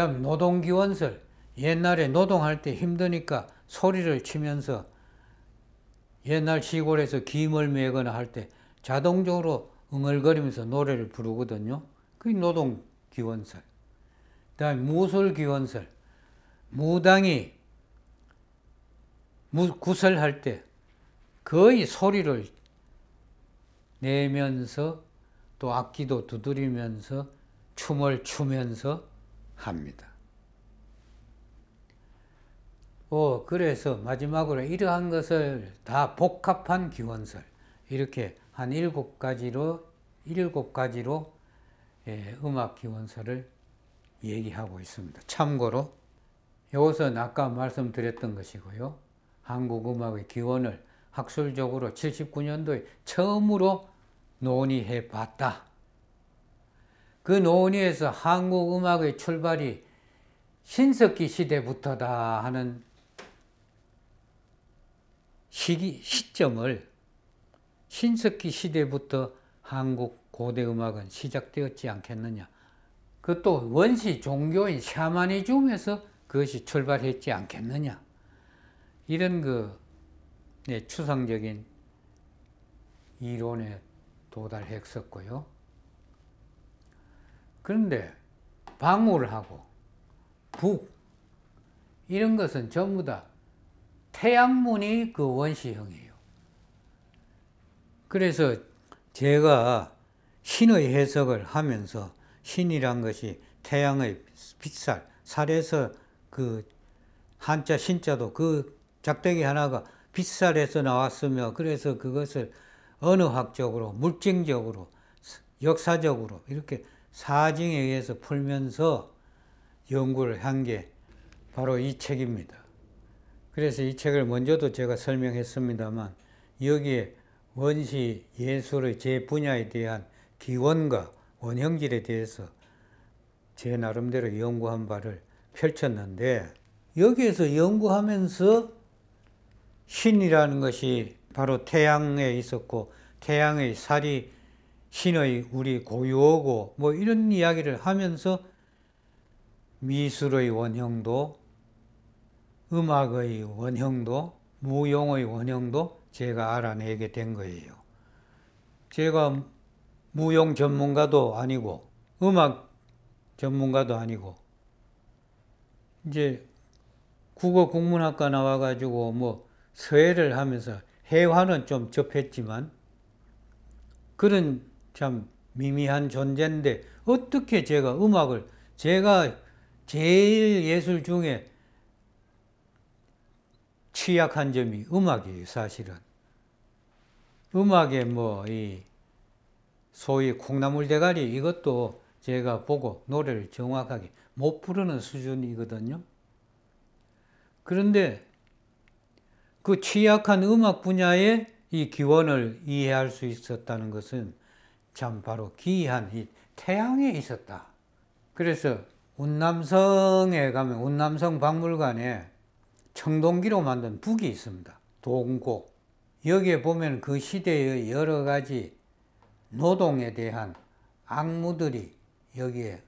다음 노동기원설. 옛날에 노동할 때 힘드니까 소리를 치면서 옛날 시골에서 김을 매거나 할 때 자동적으로 응얼거리면서 노래를 부르거든요. 그게 노동기원설. 다음 무술기원설. 무당이 구설할 때 거의 소리를 내면서 또 악기도 두드리면서 춤을 추면서 합니다. 어, 그래서 마지막으로 이러한 것을 다 복합한 기원설 이렇게 한 일곱 가지로 일곱 가지로 예, 음악 기원설을 얘기하고 있습니다. 참고로 이것은 아까 말씀드렸던 것이고요. 한국 음악의 기원을 학술적으로 79년도에 처음으로 논의해 봤다. 그 논의에서 한국 음악의 출발이 신석기 시대부터다 하는 시기, 시점을 신석기 시대부터 한국 고대 음악은 시작되었지 않겠느냐. 그것도 원시 종교인 샤머니즘에서 그것이 출발했지 않겠느냐. 이런 그 네, 추상적인 이론에 도달했었고요. 그런데 방울하고 북 이런 것은 전부 다 태양문이 그 원시형이에요. 그래서 제가 신의 해석을 하면서 신이란 것이 태양의 빛살, 살에서 그 한자 신자도 그 작대기 하나가 빛살에서 나왔으며 그래서 그것을 언어학적으로, 물증적으로, 역사적으로 이렇게 사징에 의해서 풀면서 연구를 한 게 바로 이 책입니다. 그래서 이 책을 먼저도 제가 설명했습니다만 여기에 원시 예술의 제 분야에 대한 기원과 원형질에 대해서 제 나름대로 연구한 바를 펼쳤는데 여기에서 연구하면서 신이라는 것이 바로 태양에 있었고 태양의 살이 신의 우리 고유어고 뭐 이런 이야기를 하면서 미술의 원형도 음악의 원형도 무용의 원형도 제가 알아내게 된 거예요. 제가 무용 전문가도 아니고 음악 전문가도 아니고 이제 국어 국문학과 나와가지고 뭐 서예를 하면서 해화는 좀 접했지만 그런 참 미미한 존재인데 어떻게 제가 음악을 제가 제일 예술 중에 취약한 점이 음악이에요, 사실은. 음악에 뭐, 이, 소위 콩나물 대가리 이것도 제가 보고 노래를 정확하게 못 부르는 수준이거든요. 그런데 그 취약한 음악 분야의 이 기원을 이해할 수 있었다는 것은 참 바로 기이한 이 태양에 있었다. 그래서 운남성에 가면 운남성 박물관에 청동기로 만든 북이 있습니다. 동곡. 여기에 보면 그 시대의 여러 가지 노동에 대한 악무들이 여기에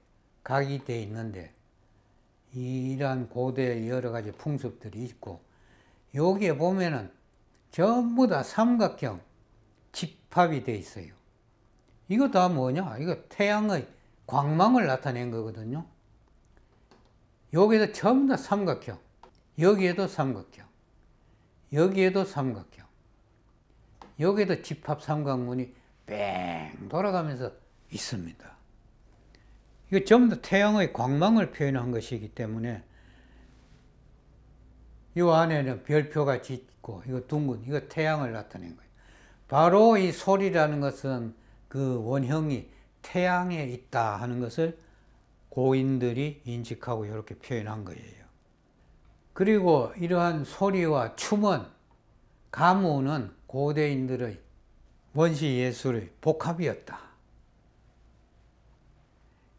각인되 있는데 이러한 고대 여러 가지 풍습들이 있고 여기에 보면은 전부 다 삼각형 집합이 돼 있어요. 이거 다 뭐냐? 이거 태양의 광망을 나타낸 거거든요. 여기에도 전부 다 삼각형. 여기에도 삼각형. 여기에도 삼각형. 여기에도 집합 삼각문이 뺑 돌아가면서 있습니다. 이거 전부 다 태양의 광망을 표현한 것이기 때문에 이 안에는 별표가 짙고 이거 둥근 이거 태양을 나타낸 거예요. 바로 이 솔이라는 것은 그 원형이 태양에 있다 하는 것을 고인들이 인식하고 이렇게 표현한 거예요. 그리고 이러한 소리와 춤은 가무는 고대인들의 원시 예술의 복합이었다.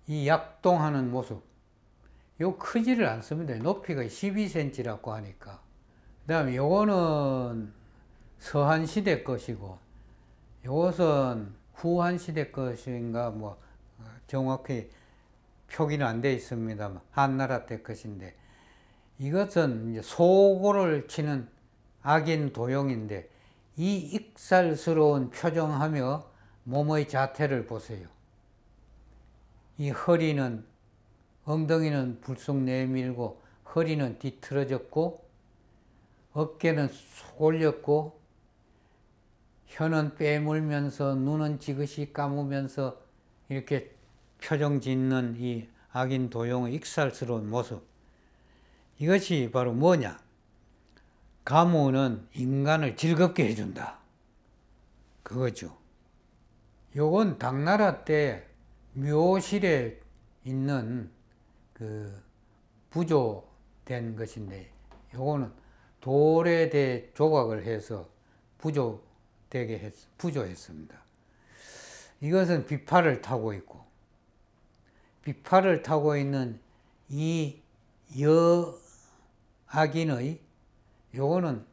이 약동하는 모습, 요 크지를 않습니다. 높이가 12cm라고 하니까. 그 다음에 요거는 서한시대 것이고, 요것은 후한 시대 것인가 뭐 어, 정확히 표기는 안 돼 있습니다만 한나라 때 것인데 이것은 소고를 치는 악인 도용인데 이 익살스러운 표정하며 몸의 자태를 보세요. 이 허리는 엉덩이는 불쑥 내밀고 허리는 뒤틀어졌고 어깨는 올렸고 혀는 빼물면서 눈은 지그시 감으면서 이렇게 표정 짓는 이 악인 도용의 익살스러운 모습. 이것이 바로 뭐냐? 가문은 인간을 즐겁게 해준다. 그거죠. 요건 당나라 때 묘실에 있는 그 부조된 것인데 요거는 돌에 대해 조각을 해서 부조 되게 했, 부조했습니다. 이것은 비파를 타고 있고 비파를 타고 있는 이 여악인의 요거는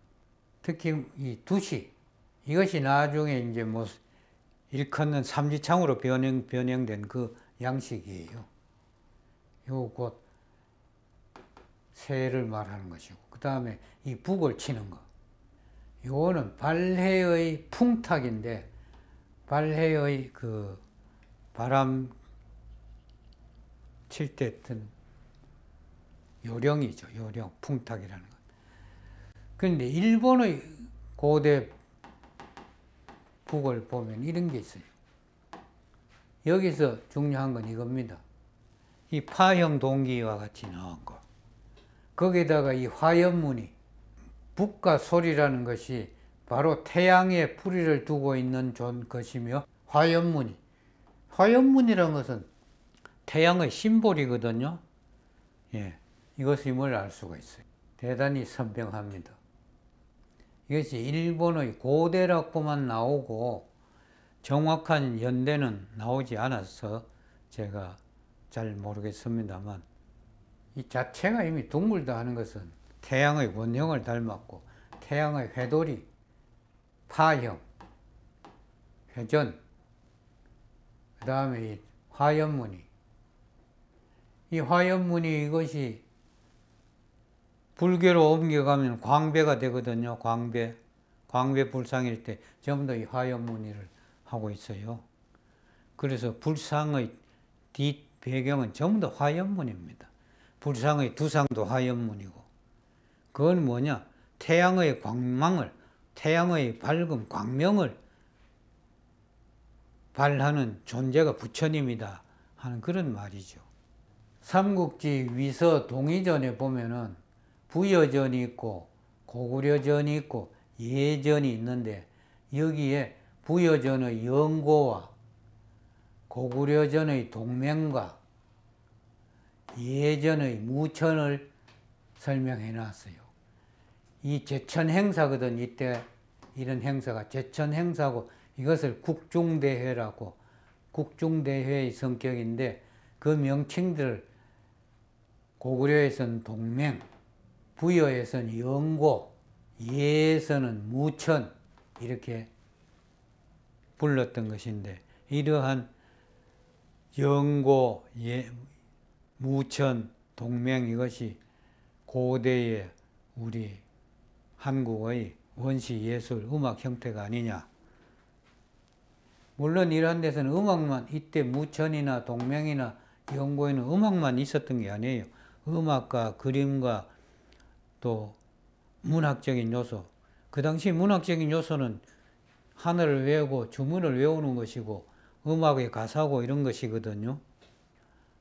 특히 이 두시 이것이 나중에 이제 뭐 일컫는 삼지창으로 변형 변형된 그 양식이에요. 요곧 새를 말하는 것이고 그 다음에 이 북을 치는 것. 요거는 발해의 풍탁인데 발해의 그 바람 칠때든 요령이죠. 요령, 풍탁이라는 것. 그런데 일본의 고대 북을 보면 이런 게 있어요. 여기서 중요한 건 이겁니다. 이 파형 동기와 같이 나온 거. 거기다가 이 화염문이 북과 솔이라는 것이 바로 태양의 뿌리를 두고 있는 존 것이며 화염문이 화염문이라는 것은 태양의 심볼이거든요. 예, 이것임을 알 수가 있어요. 대단히 선명합니다. 이것이 일본의 고대락보만 나오고 정확한 연대는 나오지 않아서 제가 잘 모르겠습니다만 이 자체가 이미 동물도 하는 것은 태양의 원형을 닮았고 태양의 회돌이, 파형, 회전, 그 다음에 이 화염무늬. 이 화염무늬 이것이 불교로 옮겨가면 광배가 되거든요. 광배, 광배 불상일 때 전부 다이 화염무늬를 하고 있어요. 그래서 불상의 뒷 배경은 전부 다화염무늬입니다 불상의 두상도 화염무늬고 그건 뭐냐? 태양의 광망을, 태양의 밝음, 광명을 발하는 존재가 부처님이다 하는 그런 말이죠. 삼국지 위서 동의전에 보면은 부여전이 있고 고구려전이 있고 예전이 있는데 여기에 부여전의 영고와 고구려전의 동맹과 예전의 무천을 설명해 놨어요. 이 제천 행사거든 이때 이런 행사가 제천 행사고 이것을 국중대회라고 국중대회의 성격인데 그 명칭들 고구려에서는 동맹, 부여에서는 영고, 예에서는 무천 이렇게 불렀던 것인데 이러한 영고, 예, 무천, 동맹 이것이 고대의 우리 한국의 원시 예술 음악 형태가 아니냐. 물론 이러한 데서는 음악만 이때 무천이나 동명이나 영고에는 음악만 있었던 게 아니에요. 음악과 그림과 또 문학적인 요소. 그 당시 문학적인 요소는 하늘을 외우고 주문을 외우는 것이고 음악의 가사고 이런 것이거든요.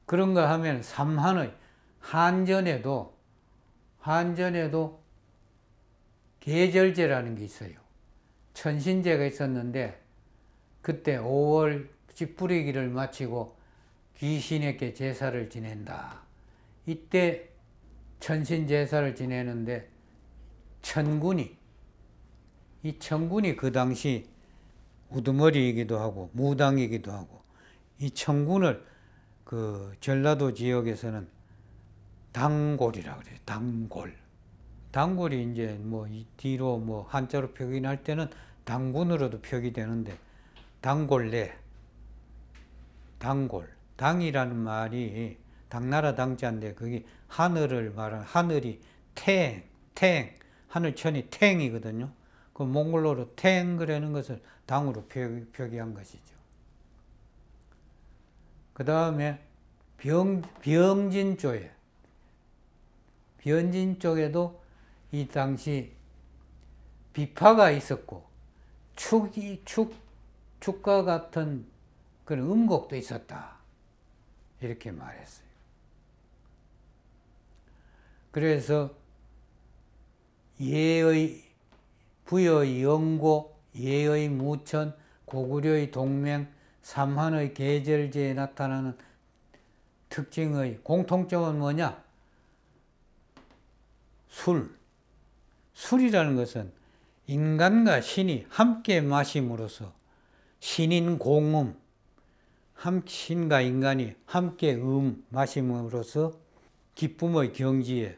그런가 하면 삼한의 한전에도 한전에도 계절제라는 게 있어요. 천신제가 있었는데 그때 5월 찌푸리기를 마치고 귀신에게 제사를 지낸다. 이때 천신 제사를 지내는데 천군이 이 천군이 그 당시 우두머리이기도 하고 무당이기도 하고 이 천군을 그 전라도 지역에서는 단골이라 그래요. 단골. 단골이 이제 뭐 뒤로 뭐 한자로 표기할 때는 당군으로도 표기되는데 단골래 단골 당이라는 말이 당나라 당자인데 그게 하늘을 말하 하늘이 탱, 탱 하늘천이 탱이거든요. 그 몽골어로 탱 그러는 것을 당으로 표기, 한 것이죠. 그 다음에 병, 병진조예 변진 쪽에도 이 당시 비파가 있었고 축이 축 축과 같은 그런 음곡도 있었다 이렇게 말했어요. 그래서 예의 부여의 영고, 예의 무천, 고구려의 동맹, 삼한의 계절제에 나타나는 특징의 공통점은 뭐냐? 술. 술이라는 것은 인간과 신이 함께 마심으로써 신인 공음, 신과 인간이 함께 음 마심으로써 기쁨의 경지에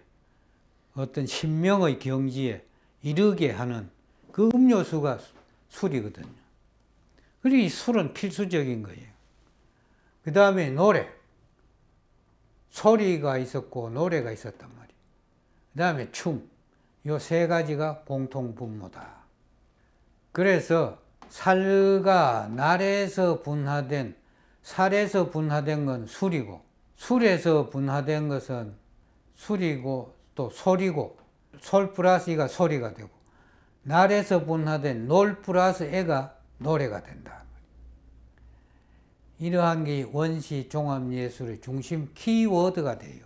어떤 신명의 경지에 이르게 하는 그 음료수가 술이거든요. 그리고 이 술은 필수적인 거예요. 그 다음에 노래. 소리가 있었고 노래가 있었단 말이에요. 그 다음에 춤. 요 세 가지가 공통 분모다. 그래서 살과 날에서 분화된, 살에서 분화된 건 술이고, 술에서 분화된 것은 술이고, 또 솔이고, 솔 플러스 이가 소리가 되고, 날에서 분화된 놀 플러스 애가 노래가 된다. 이러한 게 원시 종합예술의 중심 키워드가 돼요.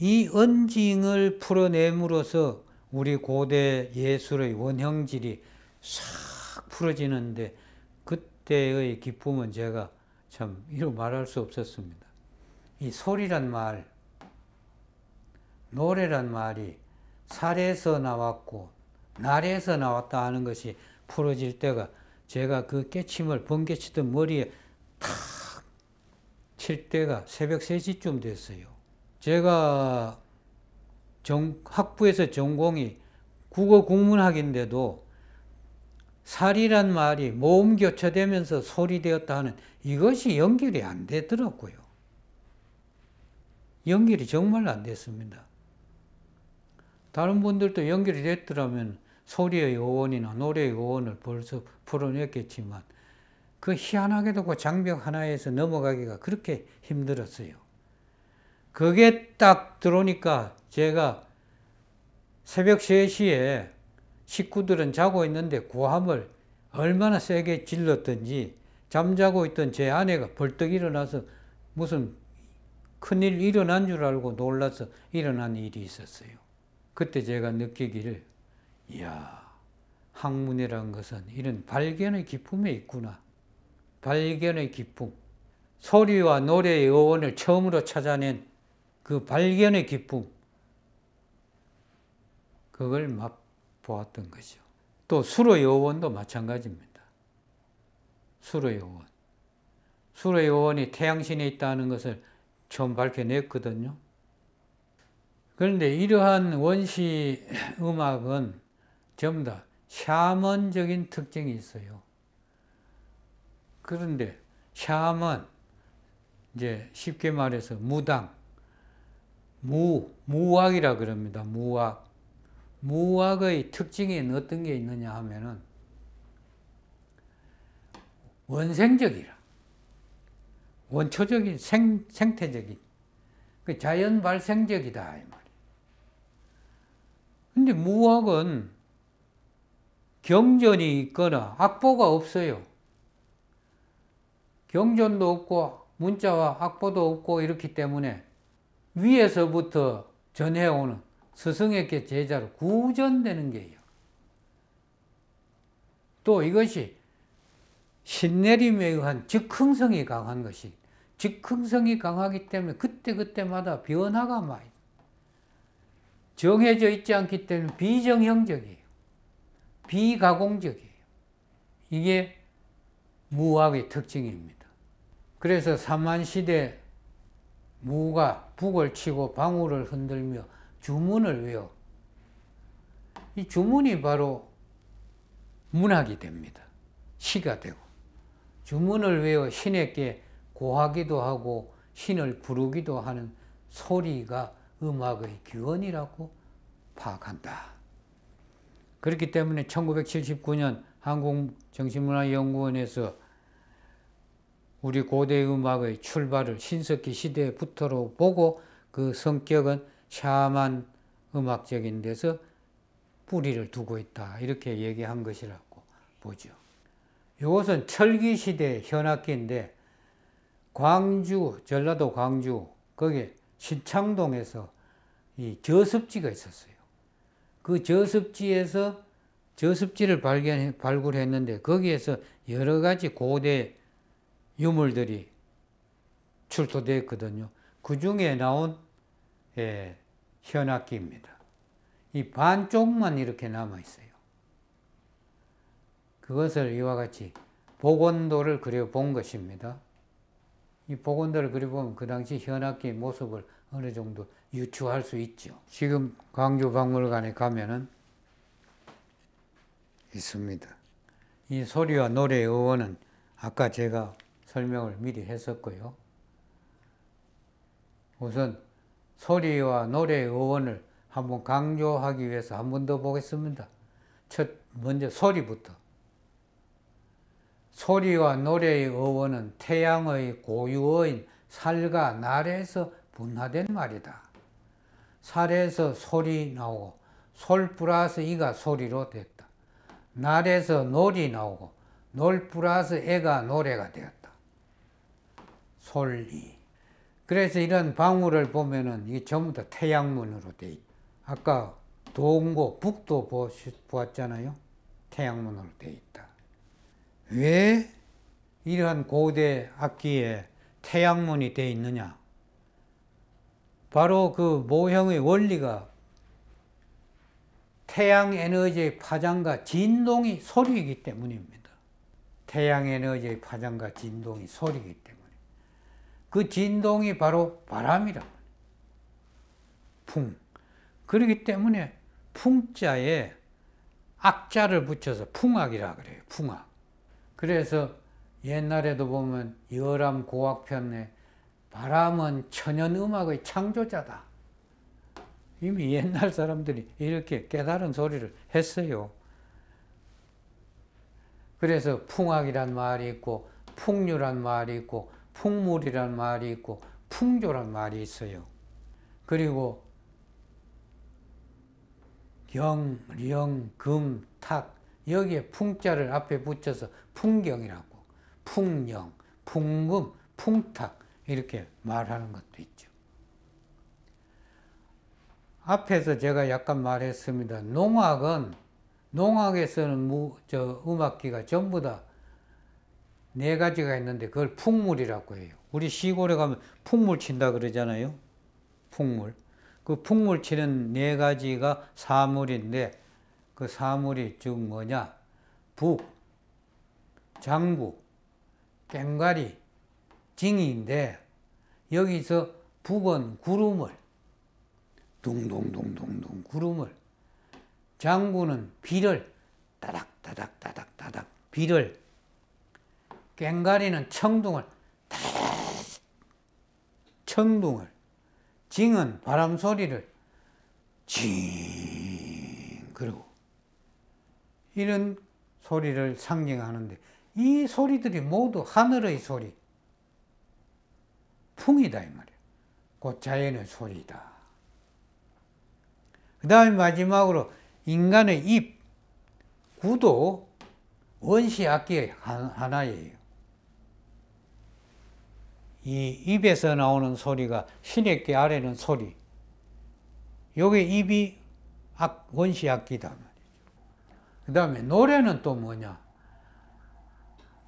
이 언징을 풀어냄으로써 우리 고대 예술의 원형질이 싹 풀어지는데 그때의 기쁨은 제가 참 이루 말할 수 없었습니다. 이 소리란 말, 노래란 말이 살에서 나왔고 날에서 나왔다 하는 것이 풀어질 때가 제가 그 깨침을 번개치던 머리에 탁 칠 때가 새벽 3시쯤 됐어요. 제가 정, 학부에서 전공이 국어 국문학인데도 살이란 말이 모음 교체되면서 소리되었다 하는 이것이 연결이 안 되더라고요. 연결이 정말 안 됐습니다. 다른 분들도 연결이 됐더라면 소리의 요원이나 노래의 요원을 벌써 풀어냈겠지만 그 희한하게도 그 장벽 하나에서 넘어가기가 그렇게 힘들었어요. 그게 딱 들어오니까 제가 새벽 3시에 식구들은 자고 있는데 고함을 얼마나 세게 질렀던지 잠자고 있던 제 아내가 벌떡 일어나서 무슨 큰일 일어난 줄 알고 놀라서 일어난 일이 있었어요. 그때 제가 느끼기를 이야 학문이란 것은 이런 발견의 기쁨에 있구나. 발견의 기쁨. 소리와 노래의 어원을 처음으로 찾아낸 그 발견의 기쁨, 그걸 맛보았던 거죠. 또 수로 여원도 마찬가지입니다. 수로 여원. 수로 여원이 태양신에 있다는 것을 처음 밝혀냈거든요. 그런데 이러한 원시 음악은 전부 다 샤먼적인 특징이 있어요. 그런데 샤먼, 이제 쉽게 말해서 무당, 무, 무악이라 그럽니다. 무악. 무악의 특징이 어떤 게 있느냐 하면은 원생적이라. 원초적인 생, 생태적인. 그 자연 발생적이다. 이 근데 무학은 경전이 있거나 악보가 없어요. 경전도 없고 문자와 악보도 없고 이렇기 때문에 위에서부터 전해오는 스승에게 제자로 구전되는 게요. 또 이것이 신내림에 의한 즉흥성이 강한 것이 즉흥성이 강하기 때문에 그때그때마다 변화가 많이 정해져 있지 않기 때문에 비정형적이에요. 비가공적이에요. 이게 무학의 특징입니다. 그래서 사만시대 무가 북을 치고 방울을 흔들며 주문을 외워. 이 주문이 바로 문학이 됩니다. 시가 되고. 주문을 외워 신에게 고하기도 하고 신을 부르기도 하는 소리가 음악의 기원이라고 파악한다. 그렇기 때문에 1979년 한국정신문화연구원에서 우리 고대 음악의 출발을 신석기 시대 부터로 보고 그 성격은 샤만 음악적인 데서 뿌리를 두고 있다. 이렇게 얘기한 것이라고 보죠. 이것은 철기 시대 현악기인데 광주, 전라도 광주, 거기 신창동에서 이 저습지가 있었어요. 그 저습지에서 저습지를 발견 발굴했는데 거기에서 여러 가지 고대 유물들이 출토되었거든요. 그 중에 나온 예, 현악기입니다. 이 반쪽만 이렇게 남아 있어요. 그것을 이와 같이 복원도를 그려본 것입니다. 이 복원도를 그려보면 그 당시 현악기 의 모습을 어느 정도 유추할 수 있죠. 지금 광주박물관에 가면은 있습니다. 이 소리와 노래의 어원은 아까 제가 설명을 미리 했었고요. 우선 소리와 노래의 어원을 한번 강조하기 위해서 한 번 더 보겠습니다. 첫 먼저 소리부터. 소리와 노래의 어원은 태양의 고유어인 살과 날에서 분화된 말이다. 살에서 소리 나오고 솔 플러스 이가 소리로 됐다. 날에서 놀이 나오고 놀 플러스 애가 노래가 되었다. 솔리. 그래서 이런 방울을 보면은 이게 전부 다 태양문으로 돼 있죠. 아까 동고, 북도 보았잖아요. 태양문으로 돼 있다. 왜 이러한 고대 악기에 태양문이 돼 있느냐? 바로 그 모형의 원리가 태양 에너지의 파장과 진동이 소리이기 때문입니다. 태양 에너지의 파장과 진동이 소리이기 때문 그 진동이 바로 바람이란 풍. 그렇기 때문에 풍자에 악자를 붙여서 풍악이라 그래요. 풍악. 그래서 옛날에도 보면 여람 고학편에 바람은 천연 음악의 창조자다. 이미 옛날 사람들이 이렇게 깨달은 소리를 했어요. 그래서 풍악이란 말이 있고 풍류란 말이 있고 풍물이란 말이 있고 풍조란 말이 있어요. 그리고 경, 령, 금, 탁 여기에 풍자를 앞에 붙여서 풍경이라고 풍령, 풍금, 풍탁 이렇게 말하는 것도 있죠. 앞에서 제가 약간 말했습니다. 농악은 농악에서는 무, 저 음악기가 전부 다네 가지가 있는데 그걸 풍물이라고 해요. 우리 시골에 가면 풍물 친다 그러잖아요. 풍물. 그 풍물 치는 네 가지가 사물인데 그 사물이 즉 뭐냐? 북, 장부, 꽹과리, 징이인데 여기서 북은 구름을 둥둥둥둥둥 구름을 장구는 비를 따닥 따닥 따닥 따닥 비를 꽹가리는 청둥을 청둥을 징은 바람 소리를 징 그러고 이런 소리를 상징하는데 이 소리들이 모두 하늘의 소리 풍이다 이 말이야 곧 자연의 소리다 그 다음에 마지막으로 인간의 입 구도 원시 악기의 하나예요 이 입에서 나오는 소리가 신의께 아래는 소리. 요게 입이 악, 원시 악기다 그 다음에 노래는 또 뭐냐?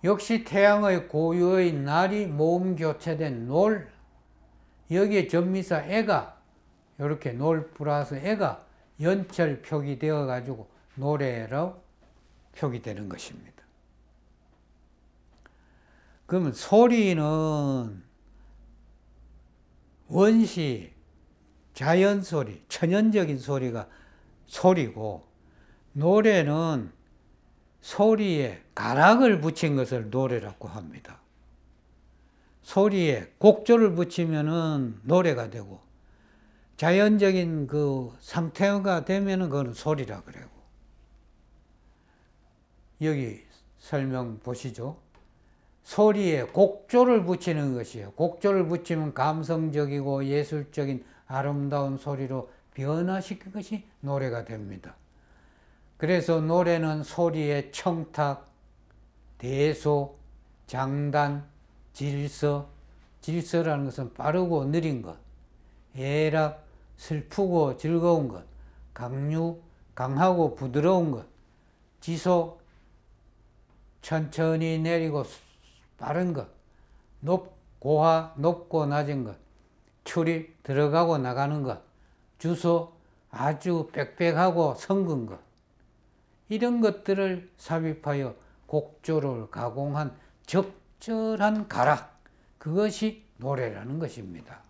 역시 태양의 고유의 날이 모음 교체된 놀 여기에 전미사 애가 이렇게 놀 플러스 애가 연철 표기되어 가지고 노래로 표기되는 것입니다. 그러면 소리는 원시, 자연 소리, 천연적인 소리가 소리고 노래는 소리에 가락을 붙인 것을 노래라고 합니다. 소리에 곡조를 붙이면은 노래가 되고 자연적인 그 상태가 되면은 그건 소리라 그래요. 여기 설명 보시죠. 소리에 곡조를 붙이는 것이에요. 곡조를 붙이면 감성적이고 예술적인 아름다운 소리로 변화시킨 것이 노래가 됩니다. 그래서 노래는 소리의 청탁, 대소, 장단, 질서, 질서라는 것은 빠르고 느린 것, 예락, 슬프고 즐거운 것, 강류, 강하고 부드러운 것, 지속, 천천히 내리고 빠른 것, 높, 고하, 높고 낮은 것, 출입, 들어가고 나가는 것, 주소, 아주 빽빽하고 성근 것. 이런 것들을 삽입하여 곡조를 가공한 적절한 가락, 그것이 노래라는 것입니다.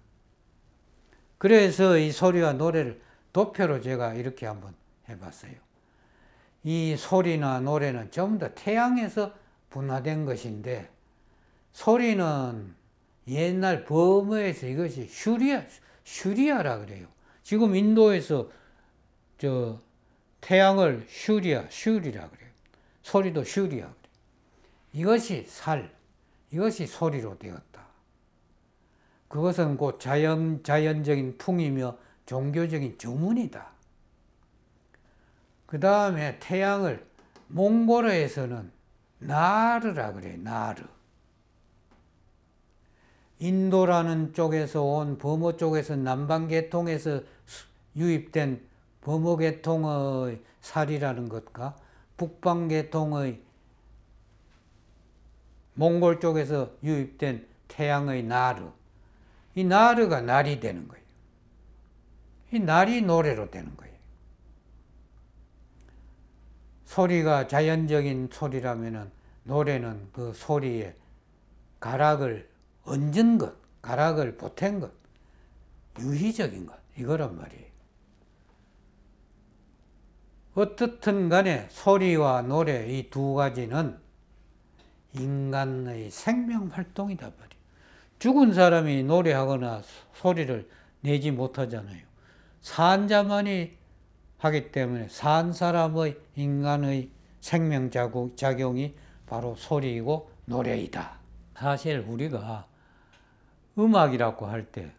그래서 이 소리와 노래를 도표로 제가 이렇게 한번 해봤어요. 이 소리나 노래는 전부 다 태양에서 분화된 것인데 소리는 옛날 버머에서 이것이 슈리아, 슈리아라 그래요. 지금 인도에서 저 태양을 슈리아, 슈리라 그래요. 소리도 슈리아 그래요. 이것이 살, 이것이 소리로 되었다. 그것은 곧 자연, 자연적인 풍이며 종교적인 주문이다. 그 다음에 태양을 몽골어에서는 나르라 그래, 나르. 인도라는 쪽에서 온 범어 쪽에서 남방 계통에서 유입된 범어 계통의 살이라는 것과 북방 계통의 몽골 쪽에서 유입된 태양의 나르 이 나르가 날이 되는 거예요. 이 날이 노래로 되는 거예요. 소리가 자연적인 소리라면 노래는 그소리에 가락을 얹은 것, 가락을 보탠 것, 유희적인 것, 이거란 말이에요. 어떻든 간에 소리와 노래 이 두 가지는 인간의 생명 활동이다 말이에요. 죽은 사람이 노래하거나 소리를 내지 못하잖아요. 산 자만이 하기 때문에 산 사람의 인간의 생명 작용이 바로 소리이고 노래이다. 사실 우리가 음악이라고 할 때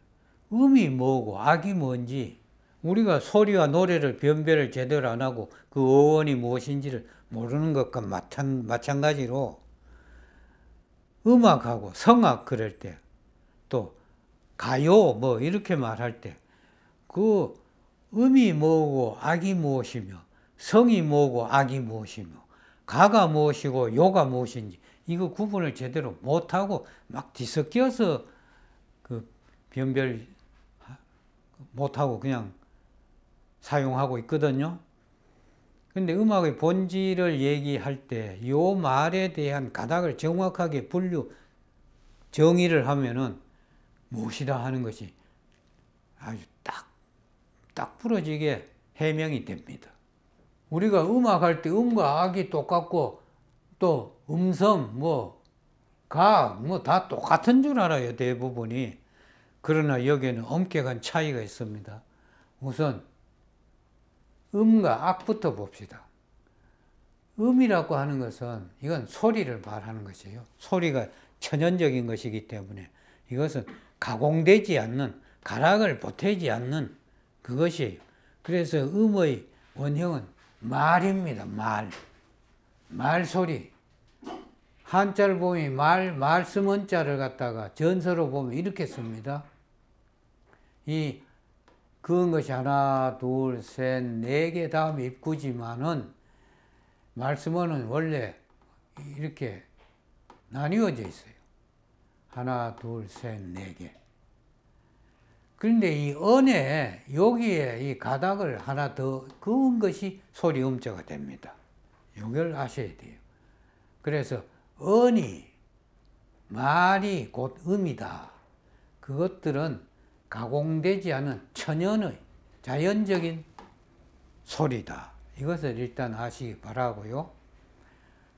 음이 뭐고 악이 뭔지 우리가 소리와 노래를 변별을 제대로 안 하고 그 어원이 무엇인지를 모르는 것과 마찬가지로 음악하고 성악 그럴 때 또 가요 뭐 이렇게 말할 때 그 음이 뭐고 악이 무엇이며 성이 뭐고 악이 무엇이며 가가 무엇이고 요가 무엇인지 이거 구분을 제대로 못하고 막 뒤섞여서 변별 못하고 그냥 사용하고 있거든요. 근데 음악의 본질을 얘기할 때 이 말에 대한 가닥을 정확하게 분류, 정의를 하면은 무엇이다 하는 것이 아주 딱, 딱 부러지게 해명이 됩니다. 우리가 음악할 때 음과 악이 똑같고 또 음성, 뭐, 각, 뭐다 똑같은 줄 알아요, 대부분이. 그러나 여기에는 엄격한 차이가 있습니다. 우선 음과 악부터 봅시다. 음이라고 하는 것은 이건 소리를 말하는 것이에요. 소리가 천연적인 것이기 때문에 이것은 가공되지 않는 가락을 보태지 않는 그것이 그래서 음의 원형은 말입니다. 말. 말소리. 한자를 보면 말, 말씀은 자를 갖다가 전서로 보면 이렇게 씁니다. 이 그은 것이 하나, 둘, 셋, 네 개 다음 입구지만은 말씀은 원래 이렇게 나뉘어져 있어요. 하나, 둘, 셋, 네 개. 그런데 이 언에 여기에 이 가닥을 하나 더 그은 것이 소리 음자가 됩니다. 요걸 아셔야 돼요. 그래서 언이 말이 곧 음이다. 그것들은 가공되지 않은 천연의 자연적인 소리다. 이것을 일단 아시기 바라고요.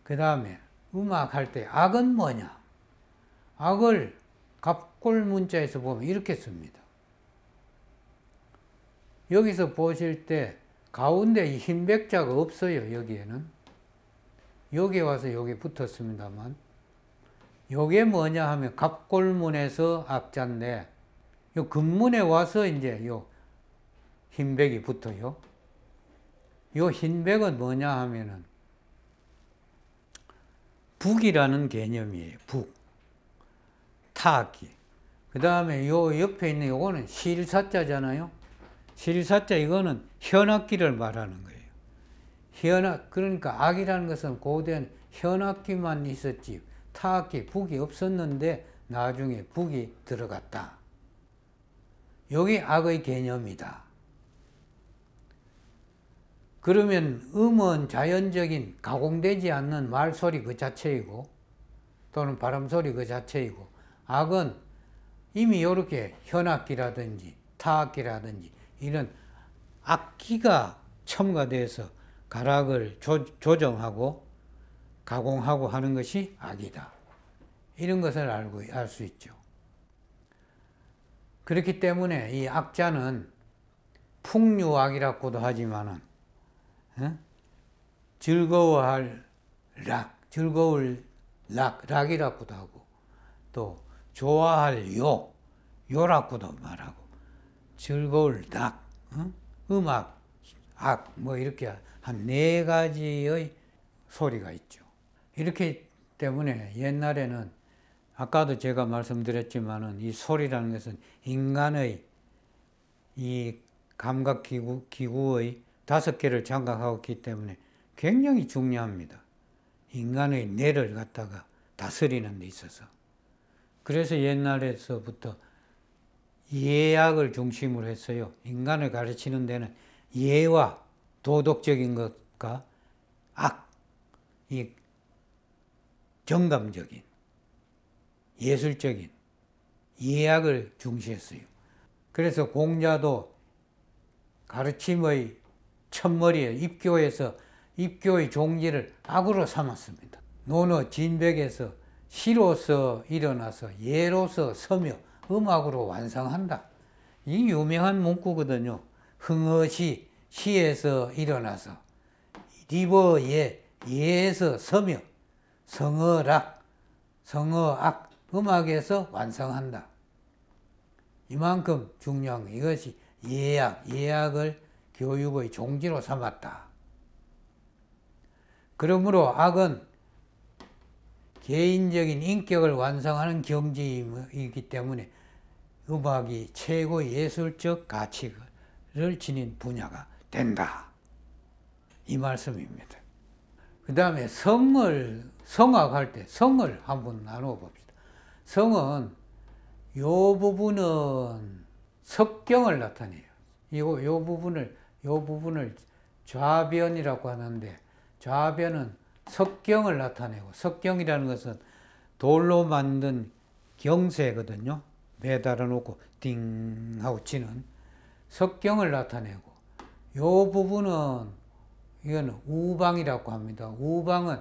그 다음에 음악할 때 악은 뭐냐? 악을 갑골 문자에서 보면 이렇게 씁니다. 여기서 보실 때 가운데 흰 백자가 없어요. 여기에는. 여기 와서 여기 붙었습니다만. 요게 뭐냐 하면 갑골문에서 악자인데 요 근문에 와서 이제 요 흰백이 붙어요. 요 흰백은 뭐냐 하면은 북이라는 개념이에요. 북. 타악기. 그 다음에 요 옆에 있는 요거는 실사자잖아요. 실사자 이거는 현악기를 말하는 거예요. 현악, 그러니까 악이라는 것은 고대는 현악기만 있었지 타악기, 북이 없었는데 나중에 북이 들어갔다. 여기 악의 개념이다. 그러면 음은 자연적인 가공되지 않는 말소리 그 자체이고 또는 바람소리 그 자체이고 악은 이미 이렇게 현악기라든지 타악기라든지 이런 악기가 첨가돼서 가락을 조, 조정하고 가공하고 하는 것이 악이다. 이런 것을 알고 알 수 있죠. 그렇기 때문에 이 악자는 풍류악이라고도 하지만은 어? 즐거워할 락, 즐거울 락, 락이라고도 하고 또 좋아할 요, 요라고도 말하고 즐거울 락, 어? 음악, 악, 뭐 이렇게 한 네 가지의 소리가 있죠. 이렇게 때문에 옛날에는 아까도 제가 말씀드렸지만은 이 소리라는 것은 인간의 이 감각 기구, 기구의 다섯 개를 장악하고 있기 때문에 굉장히 중요합니다. 인간의 뇌를 갖다가 다스리는 데 있어서. 그래서 옛날에서부터 예약을 중심으로 했어요. 인간을 가르치는 데는 예와 도덕적인 것과 악, 이 정감적인 예술적인 예약을 중시했어요. 그래서 공자도 가르침의 첫머리에 입교에서 입교의 종지를 악으로 삼았습니다. 노노 진백에서 시로서 일어나서 예로서 서며 음악으로 완성한다. 이 유명한 문구거든요. 흥어시 시에서 일어나서 리버예 예에서 서며 성어락 성어악 음악에서 완성한다. 이만큼 중요한 이것이 예약, 예약을 교육의 종지로 삼았다. 그러므로 악은 개인적인 인격을 완성하는 경지이기 때문에 음악이 최고 예술적 가치를 지닌 분야가 된다. 이 말씀입니다. 그 다음에 성을, 성악할 때 성을 한번 나눠 봅시다. 성은 요 부분은 석경을 나타내요. 이거 요 부분을 요 부분을 좌변이라고 하는데 좌변은 석경을 나타내고 석경이라는 것은 돌로 만든 경쇠거든요. 매달아 놓고 띵 하고 치는 석경을 나타내고 요 부분은 이건 우방이라고 합니다. 우방은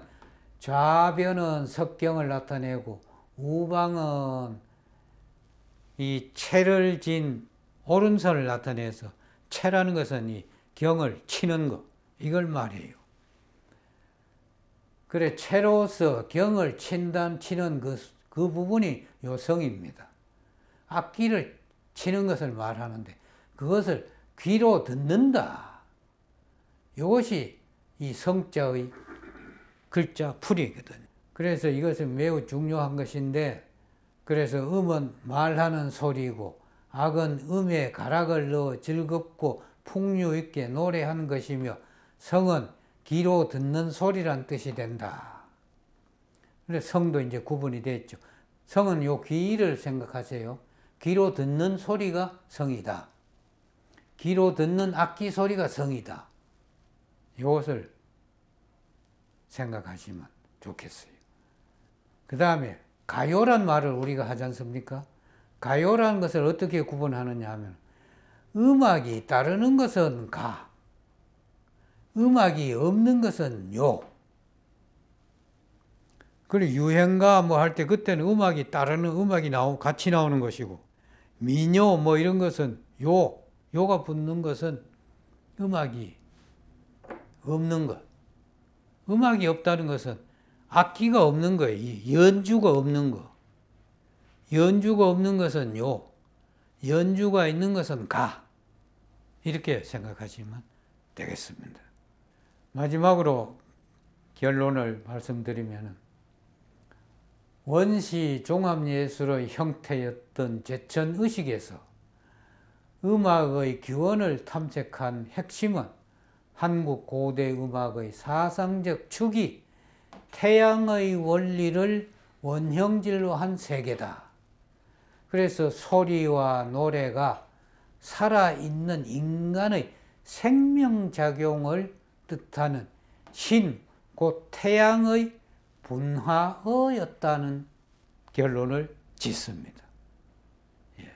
좌변은 석경을 나타내고 우방은 이 채를 진 오른손을 나타내서 채라는 것은 이 경을 치는 것 이걸 말해요 그래 채로서 경을 친단 치는 그, 그 부분이 요성입니다. 악기를 치는 것을 말하는데 그것을 귀로 듣는다. 이것이 이 성자의 글자 풀이거든요. 그래서 이것은 매우 중요한 것인데 그래서 음은 말하는 소리고 악은 음에 가락을 넣어 즐겁고 풍류 있게 노래하는 것이며 성은 귀로 듣는 소리란 뜻이 된다. 그래서 성도 이제 구분이 됐죠. 성은 요 귀를 생각하세요. 귀로 듣는 소리가 성이다. 귀로 듣는 악기 소리가 성이다. 이것을 생각하시면 좋겠어요. 그 다음에 가요란 말을 우리가 하지 않습니까? 가요라는 것을 어떻게 구분하느냐 하면 음악이 따르는 것은 가, 음악이 없는 것은 요. 그리고 유행가 뭐 할 때 그때는 음악이 따르는 음악이 나오, 같이 나오는 것이고 민요 뭐 이런 것은 요, 요가 붙는 것은 음악이 없는 것. 음악이 없다는 것은 악기가 없는 거예요. 연주가 없는 거. 연주가 없는 것은 요. 연주가 있는 것은 가. 이렇게 생각하시면 되겠습니다. 마지막으로 결론을 말씀드리면 원시 종합예술의 형태였던 제천의식에서 음악의 기원을 탐색한 핵심은 한국 고대 음악의 사상적 축이 태양의 원리를 원형질로 한 세계다. 그래서 소리와 노래가 살아있는 인간의 생명작용을 뜻하는 신, 곧 태양의 분화어였다는 결론을 짓습니다. 예.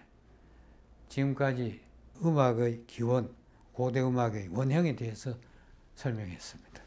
지금까지 음악의 기원, 고대 음악의 원형에 대해서 설명했습니다.